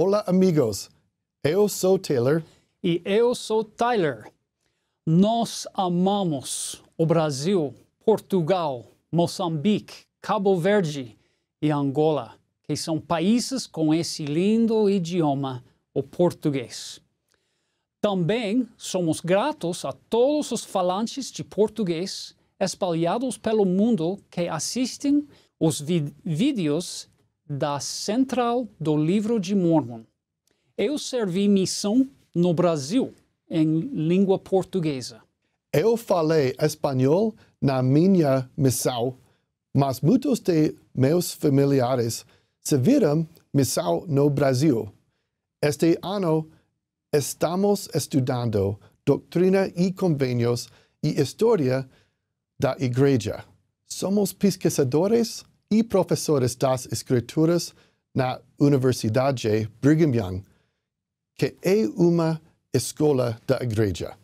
Olá, amigos. Eu sou Taylor. E eu sou Tyler. Nós amamos o Brasil, Portugal, Moçambique, Cabo Verde e Angola, que são países com esse lindo idioma, o português. Também somos gratos a todos os falantes de português espalhados pelo mundo que assistem os vídeos da Central do Livro de Mormon. Eu servi missão no Brasil em língua portuguesa. Eu falei espanhol na minha missão, mas muitos de meus familiares serviram missão no Brasil. Este ano estamos estudando doutrina e convênios e história da Igreja. Somos pesquisadores e professores das escrituras na Universidade Brigham Young, que é uma escola da igreja.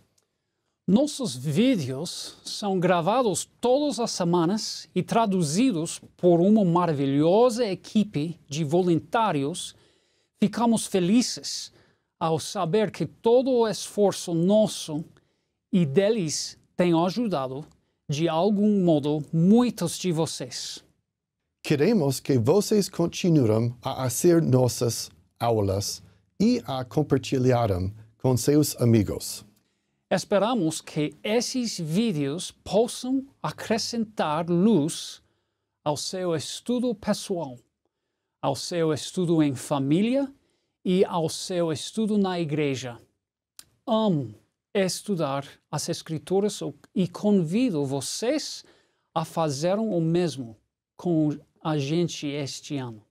Nossos vídeos são gravados todas as semanas e traduzidos por uma maravilhosa equipe de voluntários. Ficamos felizes ao saber que todo o esforço nosso e deles tem ajudado, de algum modo, muitos de vocês. Queremos que vocês continuem a fazer nossas aulas e a compartilharem com seus amigos. Esperamos que esses vídeos possam acrescentar luz ao seu estudo pessoal, ao seu estudo em família e ao seu estudo na igreja. Amo estudar as Escrituras e convido vocês a fazerem o mesmo com a gente este ano.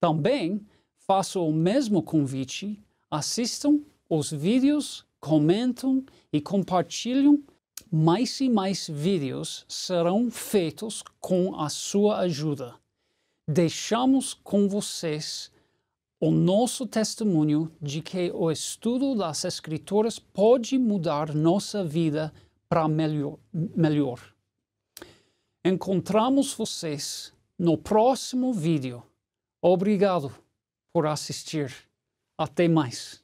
Também faço o mesmo convite: assistam os vídeos, comentem e compartilham. Mais e mais vídeos serão feitos com a sua ajuda. Deixamos com vocês o nosso testemunho de que o estudo das Escrituras pode mudar nossa vida para melhor, melhor. Encontramos vocês no próximo vídeo. Obrigado por assistir. Até mais.